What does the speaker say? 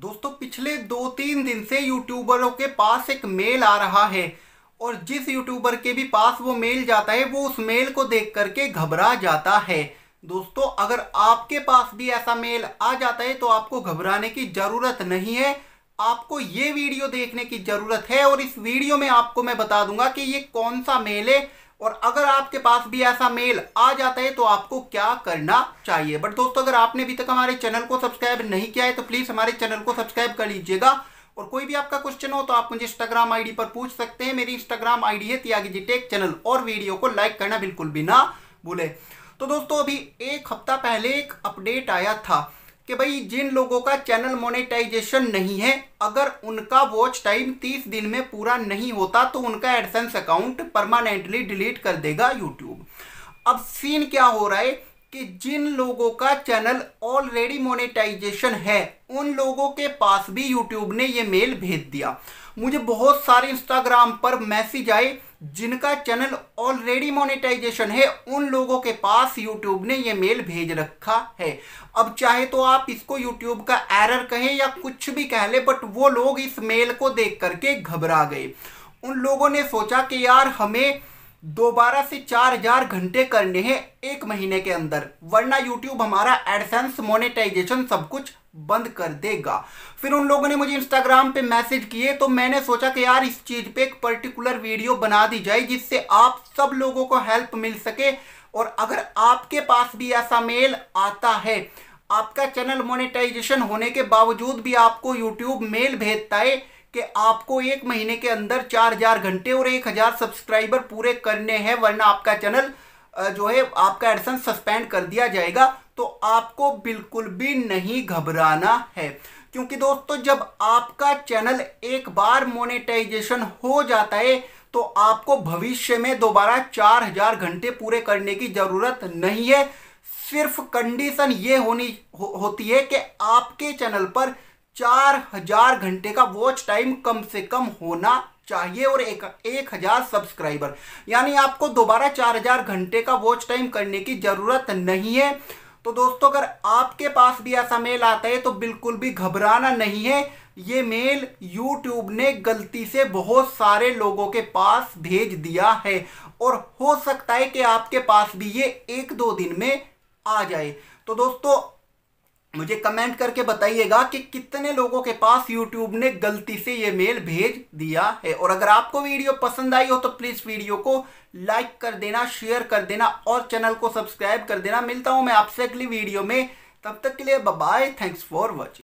दोस्तों पिछले दो तीन दिन से यूट्यूबरों के पास एक मेल आ रहा है और जिस यूट्यूबर के भी पास वो मेल जाता है वो उस मेल को देख करके घबरा जाता है दोस्तों अगर आपके पास भी ऐसा मेल आ जाता है तो आपको घबराने की ज़रूरत नहीं है आपको ये वीडियो देखने की ज़रूरत है और इस वीडियो में आपको मैं बता दूंगा कि ये कौन सा मेल है और अगर आपके पास भी ऐसा मेल आ जाता है तो आपको क्या करना चाहिए बट दोस्तों अगर आपने अभी तक हमारे चैनल को सब्सक्राइब नहीं किया है तो प्लीज़ हमारे चैनल को सब्सक्राइब कर लीजिएगा और कोई भी आपका क्वेश्चन हो तो आप मुझे इंस्टाग्राम आईडी पर पूछ सकते हैं मेरी इंस्टाग्राम आईडी है त्यागी जी टेक चैनल और वीडियो को लाइक करना बिल्कुल भी ना भूले तो दोस्तों अभी एक हफ्ता पहले एक अपडेट आया था कि भाई जिन लोगों का चैनल मोनेटाइजेशन नहीं है अगर उनका वॉच टाइम 30 दिन में पूरा नहीं होता तो उनका एडसेंस अकाउंट परमानेंटली डिलीट कर देगा यूट्यूब अब सीन क्या हो रहा है कि जिन लोगों का चैनल ऑलरेडी मोनेटाइजेशन है उन लोगों के पास भी यूट्यूब ने ये मेल भेज दिया मुझे बहुत सारे इंस्टाग्राम पर मैसेज आए जिनका चैनल ऑलरेडी मोनेटाइजेशन है उन लोगों के पास यूट्यूब ने ये मेल भेज रखा है अब चाहे तो आप इसको यूट्यूब का एरर कहें या कुछ भी कह ले बट वो लोग इस मेल को देख करके घबरा गए उन लोगों ने सोचा कि यार हमें दोबारा से चार हजार घंटे करने हैं एक महीने के अंदर वरना यूट्यूब हमारा एडसेंस मोनेटाइजेशन सब कुछ बंद कर देगा फिर उन लोगों ने मुझे इंस्टाग्राम पे मैसेज किए तो मैंने सोचा कि यार इस चीज़ पे एक पर्टिकुलर वीडियो बना दी जाए जिससे आप सब लोगों को हेल्प मिल सके और अगर आपके पास भी ऐसा मेल आता है आपका चैनल मोनेटाइजेशन होने के बावजूद भी आपको यूट्यूब मेल भेजता है कि आपको एक महीने के अंदर चार हजार घंटे और एक हजार सब्सक्राइबर पूरे करने हैं वरना आपका चैनल जो है आपका एडसन सस्पेंड कर दिया जाएगा तो आपको बिल्कुल भी नहीं घबराना है क्योंकि दोस्तों जब आपका चैनल एक बार मोनेटाइजेशन हो जाता है तो आपको भविष्य में दोबारा चार हजार घंटे पूरे करने की ज़रूरत नहीं है सिर्फ कंडीशन ये होनी हो, होती है कि आपके चैनल पर चार हजार घंटे का वॉच टाइम कम से कम होना चाहिए और एक एक हजार सब्सक्राइबर यानी आपको दोबारा चार हजार घंटे का वॉच टाइम करने की जरूरत नहीं है तो दोस्तों अगर आपके पास भी ऐसा मेल आता है तो बिल्कुल भी घबराना नहीं है ये मेल YouTube ने गलती से बहुत सारे लोगों के पास भेज दिया है और हो सकता है कि आपके पास भी ये एक दो दिन में आ जाए तो दोस्तों मुझे कमेंट करके बताइएगा कि कितने लोगों के पास यूट्यूब ने गलती से ये मेल भेज दिया है और अगर आपको वीडियो पसंद आई हो तो प्लीज़ वीडियो को लाइक कर देना शेयर कर देना और चैनल को सब्सक्राइब कर देना मिलता हूँ मैं आपसे अगली वीडियो में तब तक के लिए बाय थैंक्स फॉर वॉचिंग